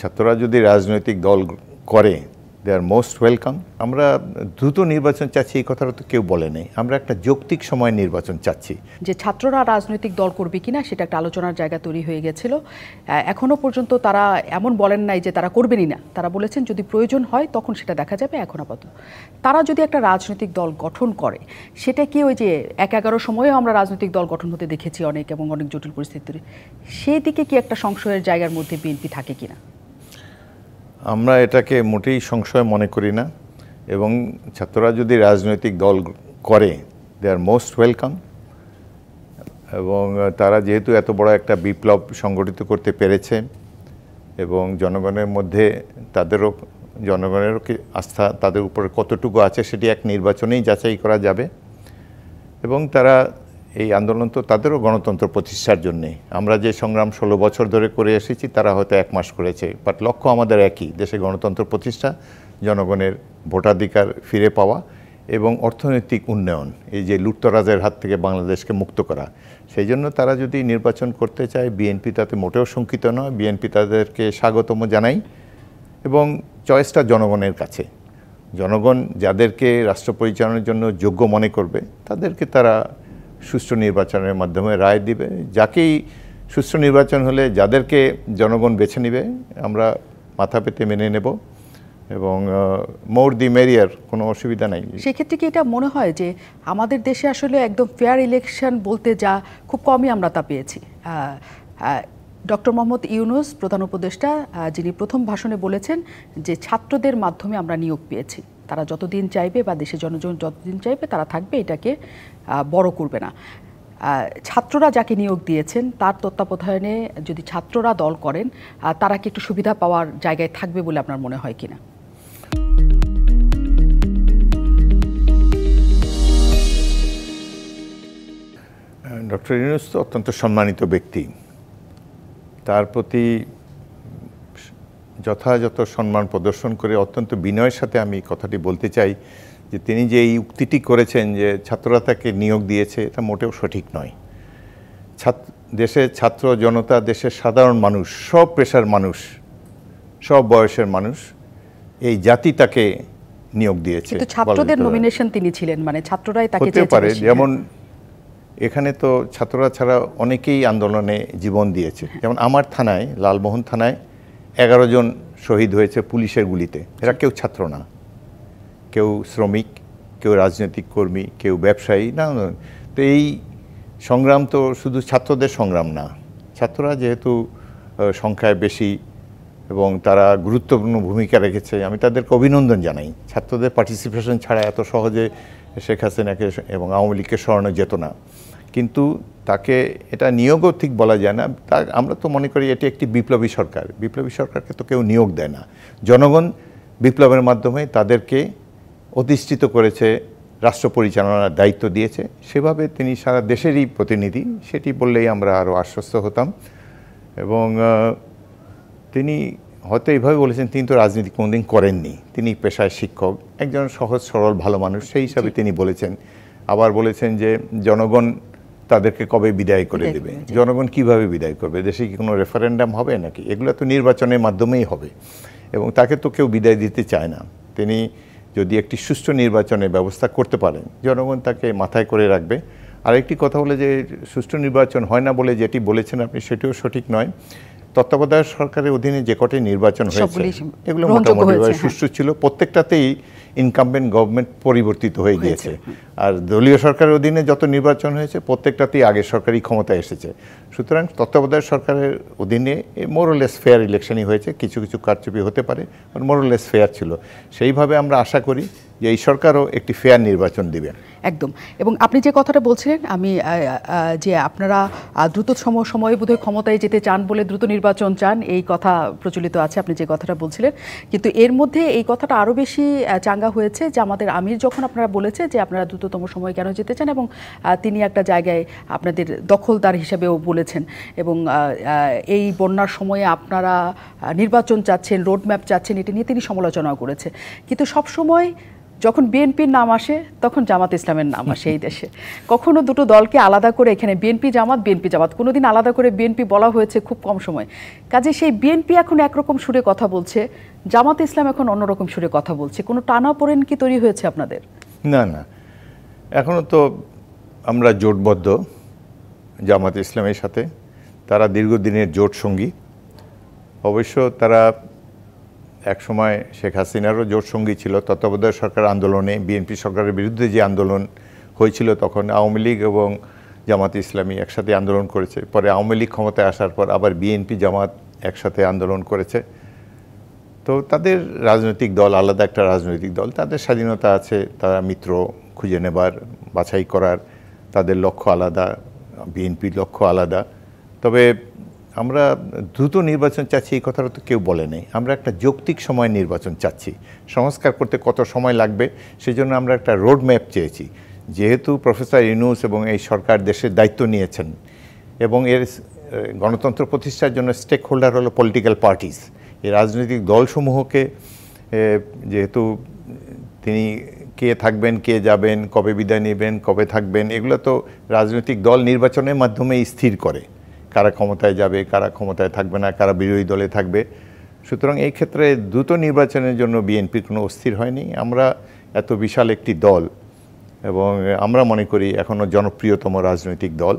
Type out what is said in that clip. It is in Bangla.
ছাত্ররা যদি রাজনৈতিক দল করে দে আর মোস্ট ওয়েলকাম আমরা দ্রুত নির্বাচন চাচ্ছি এই কথাটা তো কেউ বলে নেই আমরা একটা যৌক্তিক সময় নির্বাচন চাচ্ছি যে ছাত্ররা রাজনৈতিক দল করবে কিনা সেটা একটা আলোচনার জায়গা তৈরি হয়ে গেছিল এখনও পর্যন্ত তারা এমন বলেন নাই যে তারা করবেনই না তারা বলেছেন যদি প্রয়োজন হয় তখন সেটা দেখা যাবে এখন আপাতত তারা যদি একটা রাজনৈতিক দল গঠন করে সেটা কি ওই যে এক এগারো সময়েও আমরা রাজনৈতিক দল গঠন হতে দেখেছি অনেক এবং অনেক জটিল পরিস্থিতি সেই দিকে কি একটা সংশয়ের জায়গার মধ্যে বিএনপি থাকে কিনা আমরা এটাকে মোটেই সংশয় মনে করি না এবং ছাত্ররা যদি রাজনৈতিক দল করে দে আর মোস্ট ওয়েলকাম এবং তারা যেহেতু এত বড় একটা বিপ্লব সংগঠিত করতে পেরেছে এবং জনগণের মধ্যে তাদেরও জনগণেরও কি আস্থা তাদের উপর কতটুকু আছে সেটি এক নির্বাচনেই যাচাই করা যাবে এবং তারা এই আন্দোলন তো তাদেরও গণতন্ত্র প্রতিষ্ঠার জন্যে আমরা যে সংগ্রাম ষোলো বছর ধরে করে এসেছি তারা হয়তো এক মাস করেছে বাট লক্ষ্য আমাদের একই দেশে গণতন্ত্র প্রতিষ্ঠা জনগণের ভোটাধিকার ফিরে পাওয়া এবং অর্থনৈতিক উন্নয়ন এই যে লুপ্তরাজের হাত থেকে বাংলাদেশকে মুক্ত করা সেই জন্য তারা যদি নির্বাচন করতে চায় বিএনপি তাতে মোটেও শঙ্কিত নয় বিএনপি তাদেরকে স্বাগতম জানাই এবং চয়েসটা জনগণের কাছে জনগণ যাদেরকে রাষ্ট্র পরিচালনার জন্য যোগ্য মনে করবে তাদেরকে তারা সুষ্ঠু নির্বাচনের মাধ্যমে রায় দিবে যাকেই সুষ্ঠু নির্বাচন হলে যাদেরকে জনগণ বেছে নিবে আমরা মাথা পেতে মেনে নেব এবং মোর দি মেরিয়ার কোনো অসুবিধা নাই সেক্ষেত্রে কি এটা মনে হয় যে আমাদের দেশে আসলে একদম ফেয়ার ইলেকশন বলতে যা খুব কমই আমরা তা পেয়েছি ডক্টর মোহাম্মদ ইউনুস প্রধান উপদেষ্টা যিনি প্রথম ভাষণে বলেছেন যে ছাত্রদের মাধ্যমে আমরা নিয়োগ পেয়েছি তারা যতদিন চাইবে বা দেশের জনজন যতদিন চাইবে তারা থাকবে এটাকে বড় করবে না ছাত্ররা যাকে নিয়োগ দিয়েছেন তার তত্ত্বাবধানে যদি ছাত্ররা দল করেন তারা কি একটু সুবিধা পাওয়ার জায়গায় থাকবে বলে আপনার মনে হয় কিনা ডক্টর ইউনুস তো অত্যন্ত সম্মানিত ব্যক্তি তার প্রতি যথাযথ সম্মান প্রদর্শন করে অত্যন্ত বিনয়ের সাথে আমি কথাটি বলতে চাই যে তিনি যে এই উক্তিটি করেছেন যে ছাত্ররা তাকে নিয়োগ দিয়েছে এটা মোটেও সঠিক নয় ছাত্র দেশের ছাত্র জনতা দেশের সাধারণ মানুষ সব পেশার মানুষ সব বয়সের মানুষ এই জাতি তাকে নিয়োগ দিয়েছে ছাত্রদের নমিনেশন তিনি ছিলেন মানে ছাত্ররাই তাকে হতে পারে যেমন এখানে তো ছাত্ররা ছাড়া অনেকেই আন্দোলনে জীবন দিয়েছে হ্যাঁ। যেমন আমার থানায় লালমোহন থানায় এগারো জন শহীদ হয়েছে পুলিশের গুলিতে এরা কেউ ছাত্র না কেউ শ্রমিক কেউ রাজনৈতিক কর্মী কেউ ব্যবসায়ী না তো এই সংগ্রাম তো শুধু ছাত্রদের সংগ্রাম না ছাত্ররা যেহেতু সংখ্যায় বেশি এবং তারা গুরুত্বপূর্ণ ভূমিকা রেখেছে আমি তাদেরকে অভিনন্দন জানাই ছাত্রদের পার্টিসিপেশন ছাড়া এত সহজে শেখ হাসিনাকে এবং আওয়ামী লীগকে সরানো যেত না কিন্তু তাকে এটা নিয়োগও ঠিক বলা যায় না তা আমরা তো মনে করি এটি একটি বিপ্লবী সরকার বিপ্লবী সরকারকে তো কেউ নিয়োগ দেয় না জনগণ বিপ্লবের মাধ্যমে তাদেরকে অধিষ্ঠিত করেছে রাষ্ট্র পরিচালনার দায়িত্ব দিয়েছে সেভাবে তিনি সারা দেশেরই প্রতিনিধি সেটি বললেই আমরা আরও আশ্বস্ত হতাম এবং তিনি হয়তো এইভাবে বলেছেন তিনি তো রাজনীতি কোনোদিন করেননি তিনি পেশায় শিক্ষক একজন সহজ সরল ভালো মানুষ সেই হিসাবে তিনি বলেছেন আবার বলেছেন যে জনগণ তাদেরকে কবে বিদায় করে দেবে জনগণ কিভাবে বিদায় করবে দেশে কি কোনো রেফারেন্ডাম হবে নাকি এগুলো তো নির্বাচনের মাধ্যমেই হবে এবং তাকে তো কেউ বিদায় দিতে চায় না তিনি যদি একটি সুষ্ঠু নির্বাচনের ব্যবস্থা করতে পারেন জনগণ তাকে মাথায় করে রাখবে আর একটি কথা হলো যে সুষ্ঠু নির্বাচন হয় না বলে যেটি বলেছেন আপনি সেটিও সঠিক নয় তত্ত্বাবধায়ক সরকারের অধীনে যে কটি নির্বাচন হয়েছে এগুলো মোটামুটি সুষ্ঠু হ্যাঁ। ছিল প্রত্যেকটাতেই ইনকামবেন্ট গভর্নমেন্ট পরিবর্তিত হয়ে গিয়েছে হ্যাঁ। আর দলীয় সরকারের অধীনে যত নির্বাচন হয়েছে প্রত্যেকটাতেই আগের সরকারি ক্ষমতা এসেছে সুতরাং তত্ত্বাবধায়ক সরকারের অধীনে মোরলেস ফেয়ার ইলেকশনই হয়েছে কিছু কিছু কারচুপি হতে পারে মোরলেস ফেয়ার ছিল সেইভাবে আমরা আশা করি যে এই সরকারও একটি ফেয়ার নির্বাচন দিবে একদম এবং আপনি যে কথাটা বলছিলেন আমি যে আপনারা দ্রুত সম সময়ে বোধহয় ক্ষমতায় যেতে চান বলে দ্রুত নির্বাচন চান এই কথা প্রচলিত আছে আপনি যে কথাটা বলছিলেন কিন্তু এর মধ্যে এই কথাটা আরও বেশি চাঙ্গা ভাঙা হয়েছে যে আমাদের আমির যখন আপনারা বলেছে যে আপনারা দ্রুততম সময় কেন যেতে চান এবং তিনি একটা জায়গায় আপনাদের দখলদার হিসেবেও বলেছেন এবং এই বন্যার সময়ে আপনারা নির্বাচন চাচ্ছেন রোডম্যাপ চাচ্ছেন এটি নিয়ে তিনি সমালোচনা করেছে কিন্তু সবসময় যখন বিএনপির নাম আসে তখন জামাত ইসলামের নাম আসে এই দেশে কখনো দুটো দলকে আলাদা করে এখানে বিএনপি জামাত বিএনপি জামাত কোনোদিন আলাদা করে বিএনপি বলা হয়েছে খুব কম সময় কাজে সেই বিএনপি এখন একরকম সুরে কথা বলছে জামাত ইসলাম এখন অন্যরকম সুরে কথা বলছে কোনো টানা পড়েন কি তৈরি হয়েছে আপনাদের না না এখনও তো আমরা জোটবদ্ধ জামাত ইসলামের সাথে তারা দীর্ঘদিনের জোট সঙ্গী অবশ্য তারা একসময় শেখ হাসিনারও জোর সঙ্গী ছিল তত্ত্বাবধায়ক সরকার আন্দোলনে বিএনপি সরকারের বিরুদ্ধে যে আন্দোলন হয়েছিল তখন আওয়ামী লীগ এবং জামাত ইসলামী একসাথে আন্দোলন করেছে পরে আওয়ামী লীগ ক্ষমতায় আসার পর আবার বিএনপি জামাত একসাথে আন্দোলন করেছে তো তাদের রাজনৈতিক দল আলাদা একটা রাজনৈতিক দল তাদের স্বাধীনতা আছে তারা মিত্র খুঁজে নেবার বাছাই করার তাদের লক্ষ্য আলাদা বিএনপির লক্ষ্য আলাদা তবে আমরা দ্রুত নির্বাচন চাচ্ছি এই কথাটা তো কেউ বলে নেই আমরা একটা যৌক্তিক সময় নির্বাচন চাচ্ছি সংস্কার করতে কত সময় লাগবে সেজন্য আমরা একটা রোড ম্যাপ চেয়েছি যেহেতু প্রফেসর ইনুস এবং এই সরকার দেশের দায়িত্ব নিয়েছেন এবং এর গণতন্ত্র প্রতিষ্ঠার জন্য স্টেক হোল্ডার হলো পলিটিক্যাল পার্টিস এই রাজনৈতিক দলসমূহকে যেহেতু তিনি কে থাকবেন কে যাবেন কবে বিদায় নেবেন কবে থাকবেন এগুলো তো রাজনৈতিক দল নির্বাচনের মাধ্যমে স্থির করে কারা ক্ষমতায় যাবে কারা ক্ষমতায় থাকবে না কারা বিরোধী দলে থাকবে সুতরাং এই ক্ষেত্রে দ্রুত নির্বাচনের জন্য বিএনপি কোনো অস্থির হয়নি আমরা এত বিশাল একটি দল এবং আমরা মনে করি এখনও জনপ্রিয়তম রাজনৈতিক দল